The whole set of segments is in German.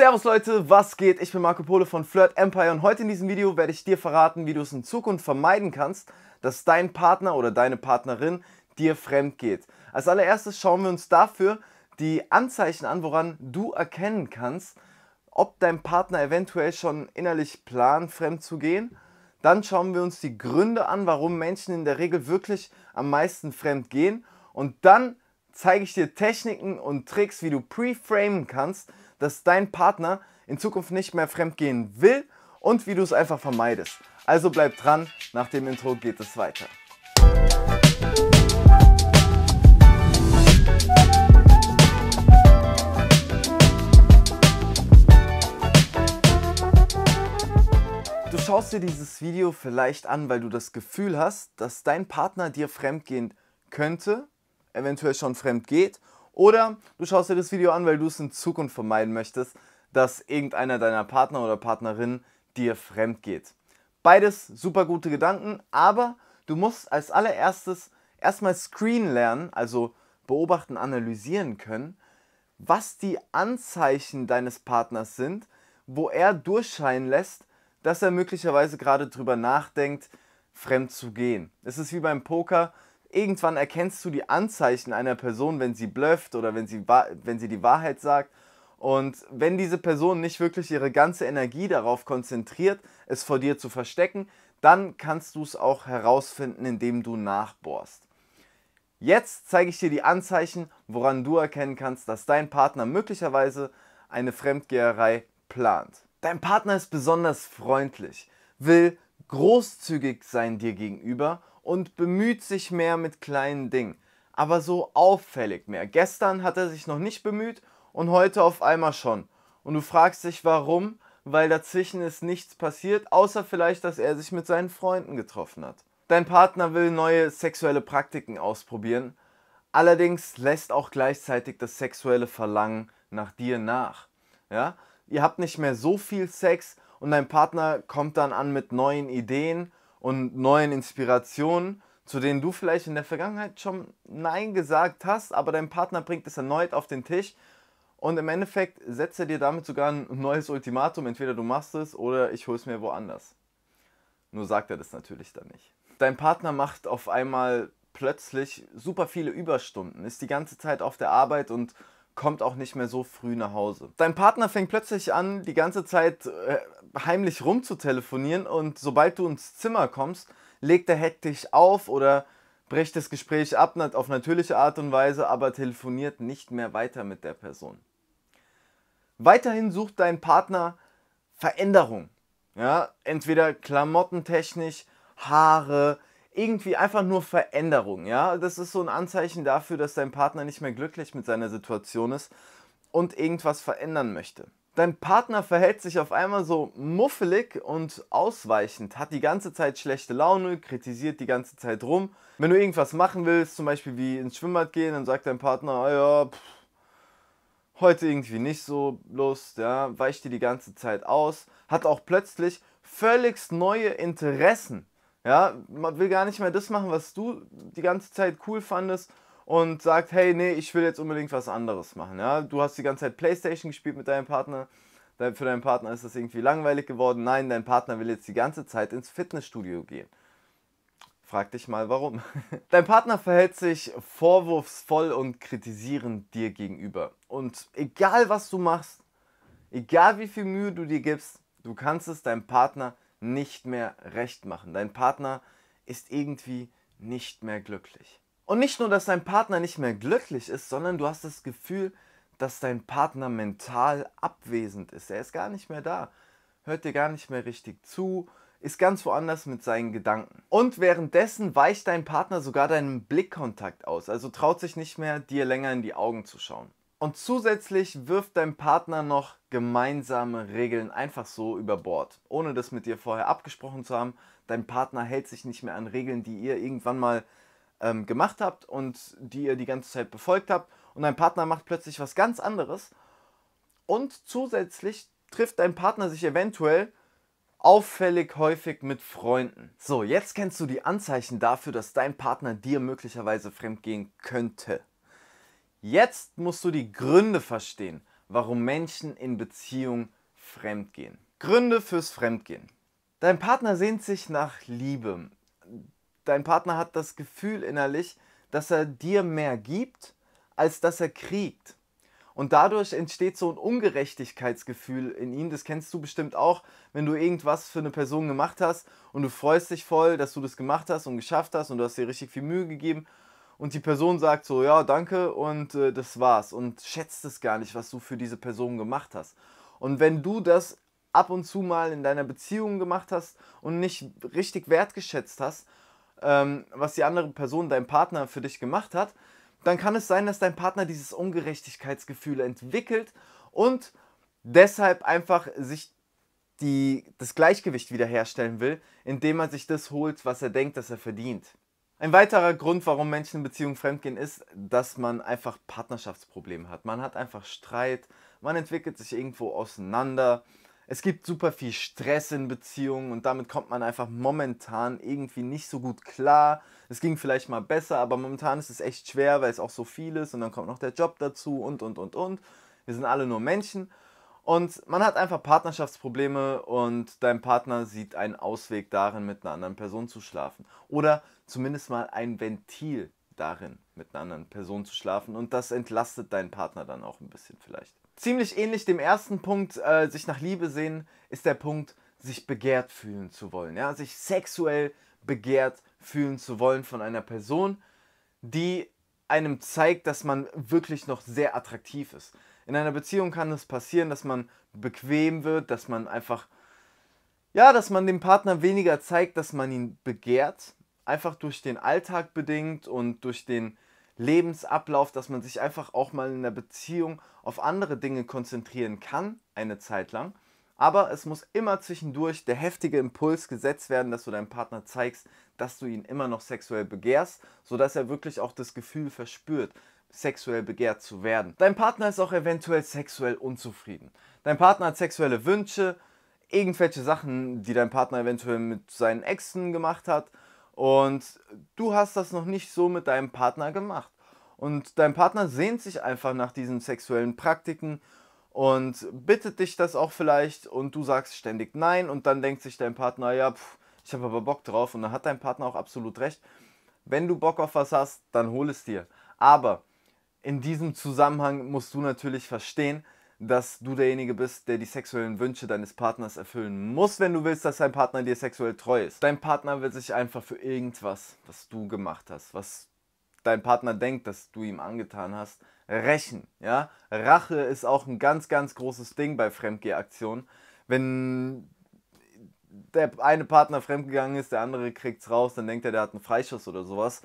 Servus Leute, was geht? Ich bin Marco Polo von Flirt Empire und heute in diesem Video werde ich dir verraten, wie du es in Zukunft vermeiden kannst, dass dein Partner oder deine Partnerin dir fremd geht. Als allererstes schauen wir uns dafür die Anzeichen an, woran du erkennen kannst, ob dein Partner eventuell schon innerlich plant, fremd zu gehen. Dann schauen wir uns die Gründe an, warum Menschen in der Regel wirklich am meisten fremd gehen. Und dann zeige ich dir Techniken und Tricks, wie du pre-framen kannst, dass dein Partner in Zukunft nicht mehr fremdgehen will und wie du es einfach vermeidest. Also bleib dran, nach dem Intro geht es weiter. Du schaust dir dieses Video vielleicht an, weil du das Gefühl hast, dass dein Partner dir fremdgehen könnte, eventuell schon fremd geht oder du schaust dir das Video an, weil du es in Zukunft vermeiden möchtest, dass irgendeiner deiner Partner oder Partnerin dir fremd geht. Beides super gute Gedanken, aber du musst als allererstes erstmal Screen lernen, also beobachten, analysieren können, was die Anzeichen deines Partners sind, wo er durchscheinen lässt, dass er möglicherweise gerade drüber nachdenkt, fremd zu gehen. Es ist wie beim Poker, irgendwann erkennst du die Anzeichen einer Person, wenn sie blöfft oder wenn sie, wenn sie die Wahrheit sagt. Und wenn diese Person nicht wirklich ihre ganze Energie darauf konzentriert, es vor dir zu verstecken, dann kannst du es auch herausfinden, indem du nachbohrst. Jetzt zeige ich dir die Anzeichen, woran du erkennen kannst, dass dein Partner möglicherweise eine Fremdgeherei plant. Dein Partner ist besonders freundlich, will großzügig sein dir gegenüber und bemüht sich mehr mit kleinen Dingen. Aber so auffällig mehr. Gestern hat er sich noch nicht bemüht und heute auf einmal schon. Und du fragst dich warum, weil dazwischen ist nichts passiert, außer vielleicht, dass er sich mit seinen Freunden getroffen hat. Dein Partner will neue sexuelle Praktiken ausprobieren, allerdings lässt auch gleichzeitig das sexuelle Verlangen nach dir nach. Ja? Ihr habt nicht mehr so viel Sex und dein Partner kommt dann an mit neuen Ideen und neuen Inspirationen, zu denen du vielleicht in der Vergangenheit schon Nein gesagt hast, aber dein Partner bringt es erneut auf den Tisch und im Endeffekt setzt er dir damit sogar ein neues Ultimatum, entweder du machst es oder ich hol's mir woanders. Nur sagt er das natürlich dann nicht. Dein Partner macht auf einmal plötzlich super viele Überstunden, ist die ganze Zeit auf der Arbeit und kommt auch nicht mehr so früh nach Hause. Dein Partner fängt plötzlich an, die ganze Zeit äh, heimlich rumzutelefonieren und sobald du ins Zimmer kommst, legt er hektisch auf oder bricht das Gespräch ab auf natürliche Art und Weise, aber telefoniert nicht mehr weiter mit der Person. Weiterhin sucht dein Partner Veränderung. Ja, entweder klamottentechnisch, Haare, irgendwie einfach nur Veränderung, ja. Das ist so ein Anzeichen dafür, dass dein Partner nicht mehr glücklich mit seiner Situation ist und irgendwas verändern möchte. Dein Partner verhält sich auf einmal so muffelig und ausweichend, hat die ganze Zeit schlechte Laune, kritisiert die ganze Zeit rum. Wenn du irgendwas machen willst, zum Beispiel wie ins Schwimmbad gehen, dann sagt dein Partner, oh ja, pff, heute irgendwie nicht so Lust, ja, weicht dir die ganze Zeit aus, hat auch plötzlich völlig neue Interessen. Ja, man will gar nicht mehr das machen, was du die ganze Zeit cool fandest und sagt, hey, nee, ich will jetzt unbedingt was anderes machen. Ja, du hast die ganze Zeit Playstation gespielt mit deinem Partner. Für deinen Partner ist das irgendwie langweilig geworden. Nein, dein Partner will jetzt die ganze Zeit ins Fitnessstudio gehen. Frag dich mal warum. Dein Partner verhält sich vorwurfsvoll und kritisierend dir gegenüber. Und egal was du machst, egal wie viel Mühe du dir gibst, du kannst es deinem Partner nicht mehr recht machen. Dein Partner ist irgendwie nicht mehr glücklich. Und nicht nur, dass dein Partner nicht mehr glücklich ist, sondern du hast das Gefühl, dass dein Partner mental abwesend ist. Er ist gar nicht mehr da, hört dir gar nicht mehr richtig zu, ist ganz woanders mit seinen Gedanken. Und währenddessen weicht dein Partner sogar deinen Blickkontakt aus, also traut sich nicht mehr, dir länger in die Augen zu schauen. Und zusätzlich wirft dein Partner noch gemeinsame Regeln einfach so über Bord, ohne das mit dir vorher abgesprochen zu haben. Dein Partner hält sich nicht mehr an Regeln, die ihr irgendwann mal ähm, gemacht habt und die ihr die ganze Zeit befolgt habt. Und dein Partner macht plötzlich was ganz anderes. Und zusätzlich trifft dein Partner sich eventuell auffällig häufig mit Freunden. So, jetzt kennst du die Anzeichen dafür, dass dein Partner dir möglicherweise fremdgehen könnte. Jetzt musst du die Gründe verstehen, warum Menschen in Beziehung fremdgehen. Gründe fürs Fremdgehen. Dein Partner sehnt sich nach Liebe. Dein Partner hat das Gefühl innerlich, dass er dir mehr gibt, als dass er kriegt. Und dadurch entsteht so ein Ungerechtigkeitsgefühl in ihm. Das kennst du bestimmt auch, wenn du irgendwas für eine Person gemacht hast und du freust dich voll, dass du das gemacht hast und geschafft hast und du hast dir richtig viel Mühe gegeben und die Person sagt so, ja, danke und äh, das war's und schätzt es gar nicht, was du für diese Person gemacht hast. Und wenn du das ab und zu mal in deiner Beziehung gemacht hast und nicht richtig wertgeschätzt hast, ähm, was die andere Person, dein Partner für dich gemacht hat, dann kann es sein, dass dein Partner dieses Ungerechtigkeitsgefühl entwickelt und deshalb einfach sich die, das Gleichgewicht wiederherstellen will, indem er sich das holt, was er denkt, dass er verdient. Ein weiterer Grund, warum Menschen in Beziehungen fremdgehen, ist, dass man einfach Partnerschaftsprobleme hat. Man hat einfach Streit, man entwickelt sich irgendwo auseinander. Es gibt super viel Stress in Beziehungen und damit kommt man einfach momentan irgendwie nicht so gut klar. Es ging vielleicht mal besser, aber momentan ist es echt schwer, weil es auch so viel ist und dann kommt noch der Job dazu und und und und. Wir sind alle nur Menschen und man hat einfach Partnerschaftsprobleme und dein Partner sieht einen Ausweg darin, mit einer anderen Person zu schlafen. Oder zumindest mal ein Ventil darin, mit einer anderen Person zu schlafen. Und das entlastet deinen Partner dann auch ein bisschen vielleicht. Ziemlich ähnlich dem ersten Punkt, äh, sich nach Liebe sehen, ist der Punkt, sich begehrt fühlen zu wollen. Ja? Sich sexuell begehrt fühlen zu wollen von einer Person, die einem zeigt, dass man wirklich noch sehr attraktiv ist. In einer Beziehung kann es passieren, dass man bequem wird, dass man einfach, ja, dass man dem Partner weniger zeigt, dass man ihn begehrt. Einfach durch den Alltag bedingt und durch den Lebensablauf, dass man sich einfach auch mal in der Beziehung auf andere Dinge konzentrieren kann, eine Zeit lang. Aber es muss immer zwischendurch der heftige Impuls gesetzt werden, dass du deinem Partner zeigst, dass du ihn immer noch sexuell begehrst, sodass er wirklich auch das Gefühl verspürt, sexuell begehrt zu werden. Dein Partner ist auch eventuell sexuell unzufrieden. Dein Partner hat sexuelle Wünsche, irgendwelche Sachen, die dein Partner eventuell mit seinen Exen gemacht hat und du hast das noch nicht so mit deinem Partner gemacht. Und dein Partner sehnt sich einfach nach diesen sexuellen Praktiken und bittet dich das auch vielleicht und du sagst ständig nein und dann denkt sich dein Partner, ja, pff, ich habe aber Bock drauf und dann hat dein Partner auch absolut recht. Wenn du Bock auf was hast, dann hol es dir. Aber in diesem Zusammenhang musst du natürlich verstehen, dass du derjenige bist, der die sexuellen Wünsche deines Partners erfüllen muss, wenn du willst, dass dein Partner dir sexuell treu ist. Dein Partner will sich einfach für irgendwas, was du gemacht hast, was dein Partner denkt, dass du ihm angetan hast, rächen. Ja? Rache ist auch ein ganz, ganz großes Ding bei Fremdgehaktionen. Wenn der eine Partner fremdgegangen ist, der andere kriegt's raus, dann denkt er, der hat einen Freischuss oder sowas.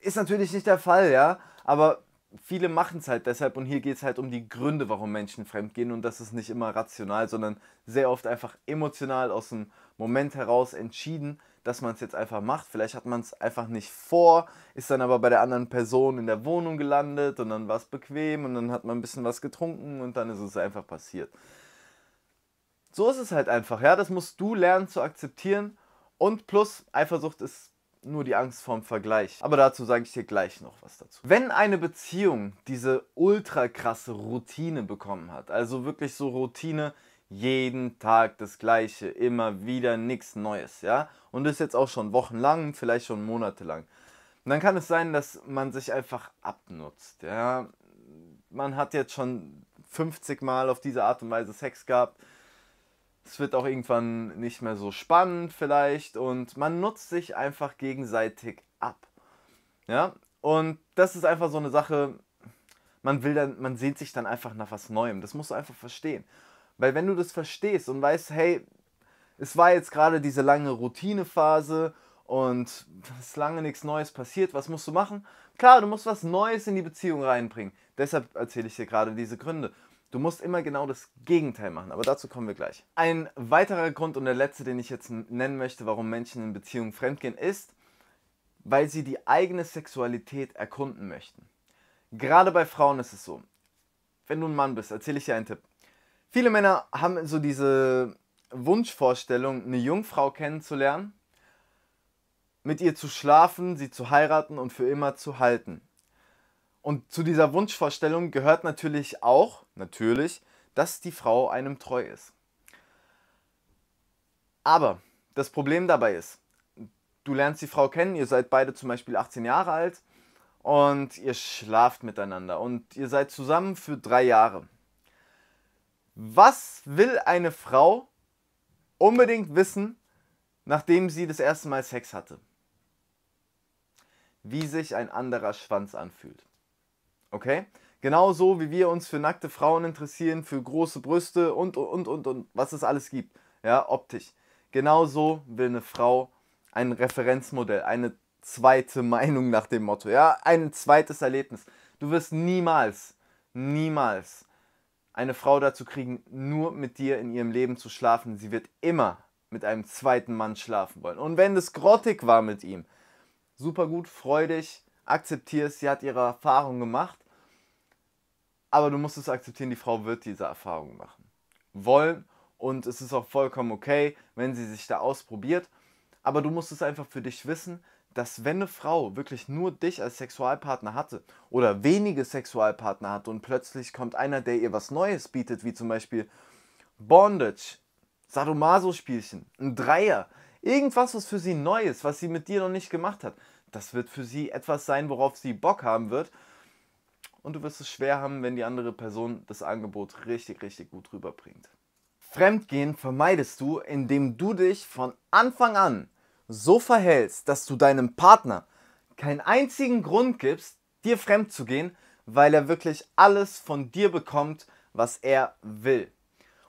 Ist natürlich nicht der Fall, ja. Aber viele machen es halt deshalb und hier geht es halt um die Gründe, warum Menschen fremdgehen und das ist nicht immer rational, sondern sehr oft einfach emotional aus dem Moment heraus entschieden, dass man es jetzt einfach macht. Vielleicht hat man es einfach nicht vor, ist dann aber bei der anderen Person in der Wohnung gelandet und dann war es bequem und dann hat man ein bisschen was getrunken und dann ist es einfach passiert. So ist es halt einfach, ja, das musst du lernen zu akzeptieren und plus Eifersucht ist nur die Angst vorm Vergleich. Aber dazu sage ich dir gleich noch was dazu. Wenn eine Beziehung diese ultra krasse Routine bekommen hat, also wirklich so Routine, jeden Tag das Gleiche, immer wieder nichts Neues, ja, und das jetzt auch schon wochenlang, vielleicht schon monatelang, dann kann es sein, dass man sich einfach abnutzt, ja. Man hat jetzt schon 50 Mal auf diese Art und Weise Sex gehabt, es wird auch irgendwann nicht mehr so spannend vielleicht und man nutzt sich einfach gegenseitig ab. Ja, und das ist einfach so eine Sache, man will dann, man sehnt sich dann einfach nach was Neuem. Das musst du einfach verstehen. Weil wenn du das verstehst und weißt, hey, es war jetzt gerade diese lange Routinephase und es ist lange nichts Neues passiert, was musst du machen? Klar, du musst was Neues in die Beziehung reinbringen. Deshalb erzähle ich dir gerade diese Gründe. Du musst immer genau das Gegenteil machen, aber dazu kommen wir gleich. Ein weiterer Grund und der letzte, den ich jetzt nennen möchte, warum Menschen in Beziehungen fremdgehen, ist, weil sie die eigene Sexualität erkunden möchten. Gerade bei Frauen ist es so. Wenn du ein Mann bist, erzähle ich dir einen Tipp. Viele Männer haben so diese Wunschvorstellung, eine Jungfrau kennenzulernen, mit ihr zu schlafen, sie zu heiraten und für immer zu halten. Und zu dieser Wunschvorstellung gehört natürlich auch, natürlich, dass die Frau einem treu ist. Aber das Problem dabei ist, du lernst die Frau kennen, ihr seid beide zum Beispiel 18 Jahre alt und ihr schlaft miteinander und ihr seid zusammen für drei Jahre. Was will eine Frau unbedingt wissen, nachdem sie das erste Mal Sex hatte? Wie sich ein anderer Schwanz anfühlt. Okay? Genauso wie wir uns für nackte Frauen interessieren, für große Brüste und, und, und, und, was es alles gibt. Ja, optisch. Genauso will eine Frau ein Referenzmodell, eine zweite Meinung nach dem Motto. Ja, ein zweites Erlebnis. Du wirst niemals, niemals eine Frau dazu kriegen, nur mit dir in ihrem Leben zu schlafen. Sie wird immer mit einem zweiten Mann schlafen wollen. Und wenn es grottig war mit ihm, super gut, freu dich, akzeptier es, sie hat ihre Erfahrung gemacht aber du musst es akzeptieren, die Frau wird diese Erfahrung machen wollen und es ist auch vollkommen okay, wenn sie sich da ausprobiert. Aber du musst es einfach für dich wissen, dass wenn eine Frau wirklich nur dich als Sexualpartner hatte oder wenige Sexualpartner hatte und plötzlich kommt einer, der ihr was Neues bietet, wie zum Beispiel Bondage, Sadomaso-Spielchen, ein Dreier, irgendwas, was für sie neu ist, was sie mit dir noch nicht gemacht hat, das wird für sie etwas sein, worauf sie Bock haben wird und du wirst es schwer haben, wenn die andere Person das Angebot richtig, richtig gut rüberbringt. Fremdgehen vermeidest du, indem du dich von Anfang an so verhältst, dass du deinem Partner keinen einzigen Grund gibst, dir fremd zu gehen, weil er wirklich alles von dir bekommt, was er will.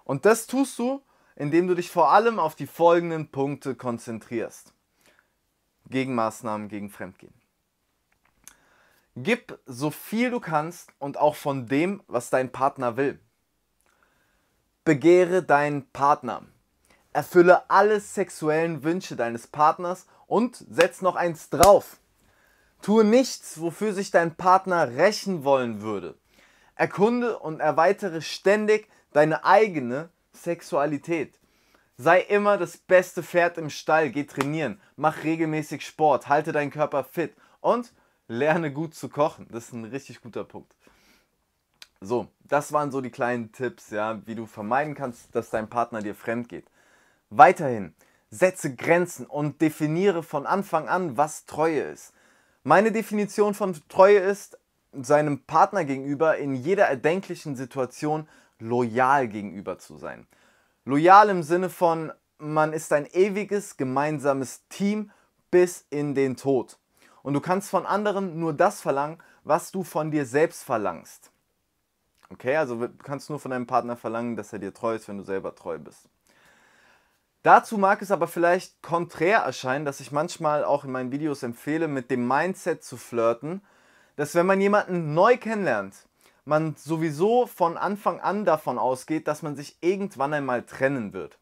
Und das tust du, indem du dich vor allem auf die folgenden Punkte konzentrierst. Gegenmaßnahmen gegen Fremdgehen. Gib so viel du kannst und auch von dem, was dein Partner will. Begehre deinen Partner. Erfülle alle sexuellen Wünsche deines Partners und setz noch eins drauf. Tue nichts, wofür sich dein Partner rächen wollen würde. Erkunde und erweitere ständig deine eigene Sexualität. Sei immer das beste Pferd im Stall, geh trainieren, mach regelmäßig Sport, halte deinen Körper fit und lerne gut zu kochen. Das ist ein richtig guter Punkt. So, das waren so die kleinen Tipps, ja, wie du vermeiden kannst, dass dein Partner dir fremd geht. Weiterhin, setze Grenzen und definiere von Anfang an, was Treue ist. Meine Definition von Treue ist, seinem Partner gegenüber in jeder erdenklichen Situation loyal gegenüber zu sein. Loyal im Sinne von, man ist ein ewiges gemeinsames Team bis in den Tod. Und du kannst von anderen nur das verlangen, was du von dir selbst verlangst. Okay, also du kannst nur von deinem Partner verlangen, dass er dir treu ist, wenn du selber treu bist. Dazu mag es aber vielleicht konträr erscheinen, dass ich manchmal auch in meinen Videos empfehle, mit dem Mindset zu flirten, dass wenn man jemanden neu kennenlernt, man sowieso von Anfang an davon ausgeht, dass man sich irgendwann einmal trennen wird.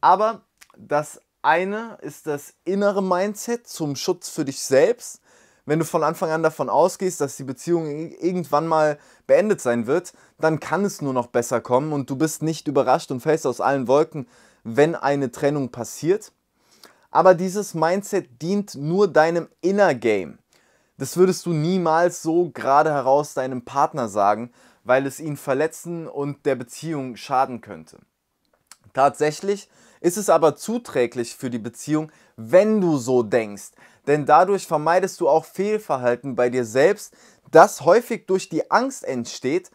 Aber dass eine ist das innere Mindset zum Schutz für dich selbst. Wenn du von Anfang an davon ausgehst, dass die Beziehung irgendwann mal beendet sein wird, dann kann es nur noch besser kommen und du bist nicht überrascht und fällst aus allen Wolken, wenn eine Trennung passiert. Aber dieses Mindset dient nur deinem Inner Game. Das würdest du niemals so gerade heraus deinem Partner sagen, weil es ihn verletzen und der Beziehung schaden könnte. Tatsächlich ist es aber zuträglich für die Beziehung, wenn du so denkst. Denn dadurch vermeidest du auch Fehlverhalten bei dir selbst, das häufig durch die Angst entsteht,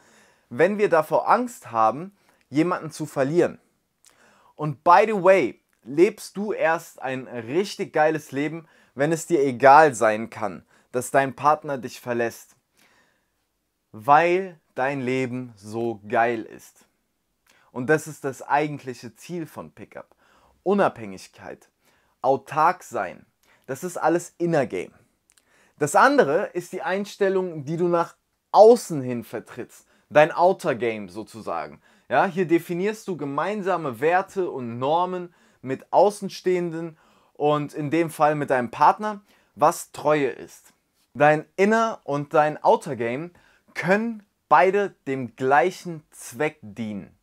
wenn wir davor Angst haben, jemanden zu verlieren. Und by the way, lebst du erst ein richtig geiles Leben, wenn es dir egal sein kann, dass dein Partner dich verlässt. Weil dein Leben so geil ist. Und das ist das eigentliche Ziel von Pickup. Unabhängigkeit, autark sein, das ist alles Inner Game. Das andere ist die Einstellung, die du nach außen hin vertrittst, dein Outer Game sozusagen. Ja, hier definierst du gemeinsame Werte und Normen mit Außenstehenden und in dem Fall mit deinem Partner, was Treue ist. Dein Inner und dein Outer Game können beide dem gleichen Zweck dienen.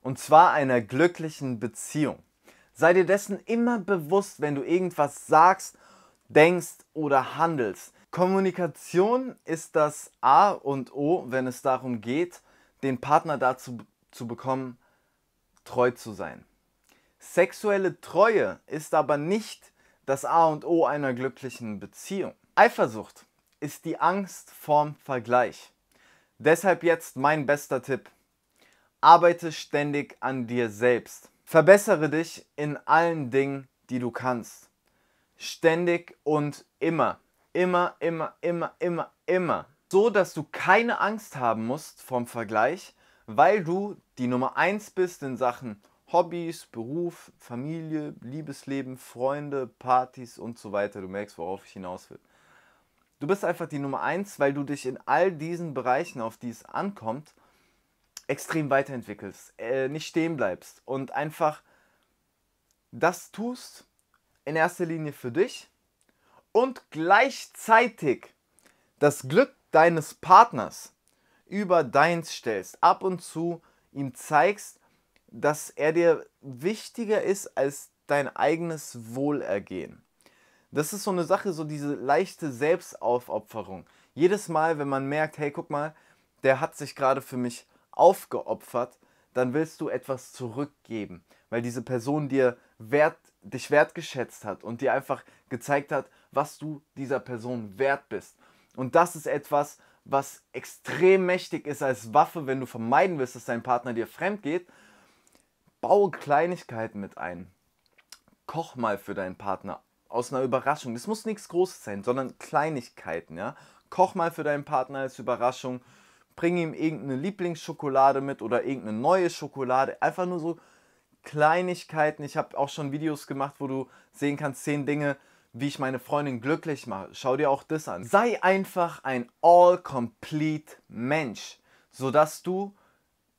Und zwar einer glücklichen Beziehung. Sei dir dessen immer bewusst, wenn du irgendwas sagst, denkst oder handelst. Kommunikation ist das A und O, wenn es darum geht, den Partner dazu zu bekommen, treu zu sein. Sexuelle Treue ist aber nicht das A und O einer glücklichen Beziehung. Eifersucht ist die Angst vorm Vergleich. Deshalb jetzt mein bester Tipp. Arbeite ständig an dir selbst. Verbessere dich in allen Dingen, die du kannst. Ständig und immer. Immer, immer, immer, immer, immer. So, dass du keine Angst haben musst vom Vergleich, weil du die Nummer 1 bist in Sachen Hobbys, Beruf, Familie, Liebesleben, Freunde, Partys und so weiter. Du merkst, worauf ich hinaus will. Du bist einfach die Nummer 1, weil du dich in all diesen Bereichen, auf die es ankommt, extrem weiterentwickelst, äh, nicht stehen bleibst und einfach das tust in erster Linie für dich und gleichzeitig das Glück deines Partners über deins stellst, ab und zu ihm zeigst, dass er dir wichtiger ist als dein eigenes Wohlergehen. Das ist so eine Sache, so diese leichte Selbstaufopferung. Jedes Mal, wenn man merkt, hey, guck mal, der hat sich gerade für mich aufgeopfert, dann willst du etwas zurückgeben, weil diese Person dir wert, dich wertgeschätzt hat und dir einfach gezeigt hat, was du dieser Person wert bist. Und das ist etwas, was extrem mächtig ist als Waffe, wenn du vermeiden willst, dass dein Partner dir fremd geht. Baue Kleinigkeiten mit ein. Koch mal für deinen Partner aus einer Überraschung. Das muss nichts Großes sein, sondern Kleinigkeiten, ja. Koch mal für deinen Partner als Überraschung bringe ihm irgendeine Lieblingsschokolade mit oder irgendeine neue Schokolade. Einfach nur so Kleinigkeiten. Ich habe auch schon Videos gemacht, wo du sehen kannst, zehn Dinge, wie ich meine Freundin glücklich mache. Schau dir auch das an. Sei einfach ein all-complete Mensch, sodass du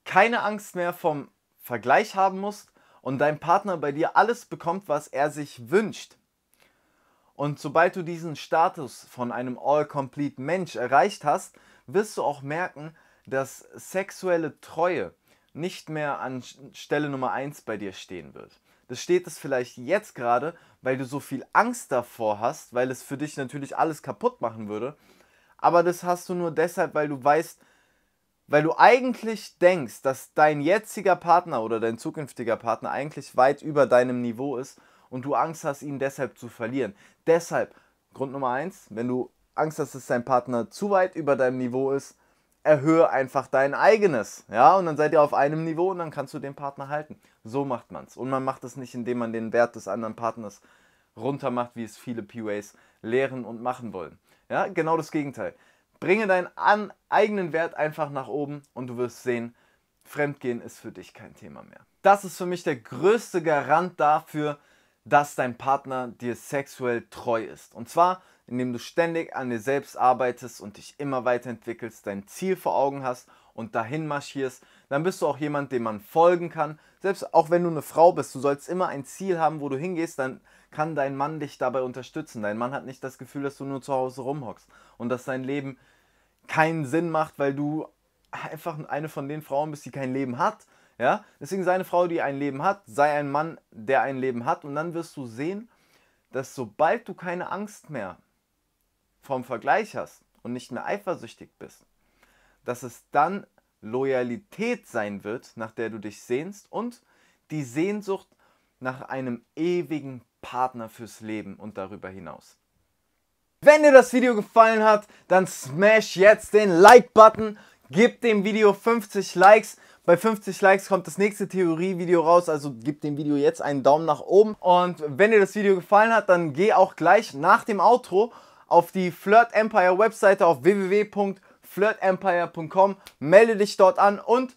keine Angst mehr vom Vergleich haben musst und dein Partner bei dir alles bekommt, was er sich wünscht. Und sobald du diesen Status von einem all-complete Mensch erreicht hast, wirst du auch merken, dass sexuelle Treue nicht mehr an Stelle Nummer 1 bei dir stehen wird. Das steht es vielleicht jetzt gerade, weil du so viel Angst davor hast, weil es für dich natürlich alles kaputt machen würde. Aber das hast du nur deshalb, weil du weißt, weil du eigentlich denkst, dass dein jetziger Partner oder dein zukünftiger Partner eigentlich weit über deinem Niveau ist und du Angst hast, ihn deshalb zu verlieren. Deshalb, Grund Nummer 1, wenn du Angst hast, dass dein Partner zu weit über deinem Niveau ist, erhöhe einfach dein eigenes. Ja, und dann seid ihr auf einem Niveau und dann kannst du den Partner halten. So macht man es. Und man macht es nicht, indem man den Wert des anderen Partners runter macht, wie es viele PUAs lehren und machen wollen. Ja, genau das Gegenteil. Bringe deinen eigenen Wert einfach nach oben und du wirst sehen, Fremdgehen ist für dich kein Thema mehr. Das ist für mich der größte Garant dafür, dass dein Partner dir sexuell treu ist. Und zwar, indem du ständig an dir selbst arbeitest und dich immer weiterentwickelst, dein Ziel vor Augen hast und dahin marschierst, dann bist du auch jemand, dem man folgen kann. Selbst auch wenn du eine Frau bist, du sollst immer ein Ziel haben, wo du hingehst, dann kann dein Mann dich dabei unterstützen. Dein Mann hat nicht das Gefühl, dass du nur zu Hause rumhockst und dass dein Leben keinen Sinn macht, weil du einfach eine von den Frauen bist, die kein Leben hat, ja? Deswegen sei eine Frau, die ein Leben hat, sei ein Mann, der ein Leben hat und dann wirst du sehen, dass sobald du keine Angst mehr vom Vergleich hast und nicht mehr eifersüchtig bist, dass es dann Loyalität sein wird, nach der du dich sehnst und die Sehnsucht nach einem ewigen Partner fürs Leben und darüber hinaus. Wenn dir das Video gefallen hat, dann smash jetzt den Like-Button, gib dem Video 50 Likes. Bei 50 Likes kommt das nächste Theorie-Video raus, also gebt dem Video jetzt einen Daumen nach oben. Und wenn dir das Video gefallen hat, dann geh auch gleich nach dem Outro auf die Flirt Empire Webseite auf www.flirtempire.com, melde dich dort an und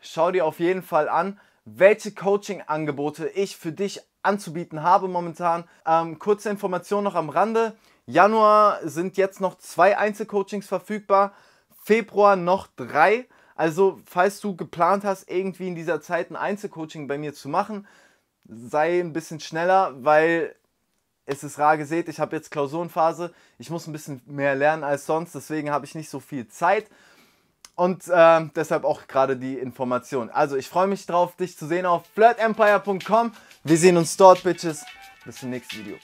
schau dir auf jeden Fall an, welche Coaching-Angebote ich für dich anzubieten habe momentan. Ähm, kurze Information noch am Rande. Januar sind jetzt noch zwei Einzelcoachings verfügbar, Februar noch drei. Also, falls du geplant hast, irgendwie in dieser Zeit ein Einzelcoaching bei mir zu machen, sei ein bisschen schneller, weil es ist rar gesät. Ich habe jetzt Klausurenphase. Ich muss ein bisschen mehr lernen als sonst. Deswegen habe ich nicht so viel Zeit. Und äh, deshalb auch gerade die Information. Also, ich freue mich drauf, dich zu sehen auf flirtempire.com. Wir sehen uns dort, Bitches. Bis zum nächsten Video.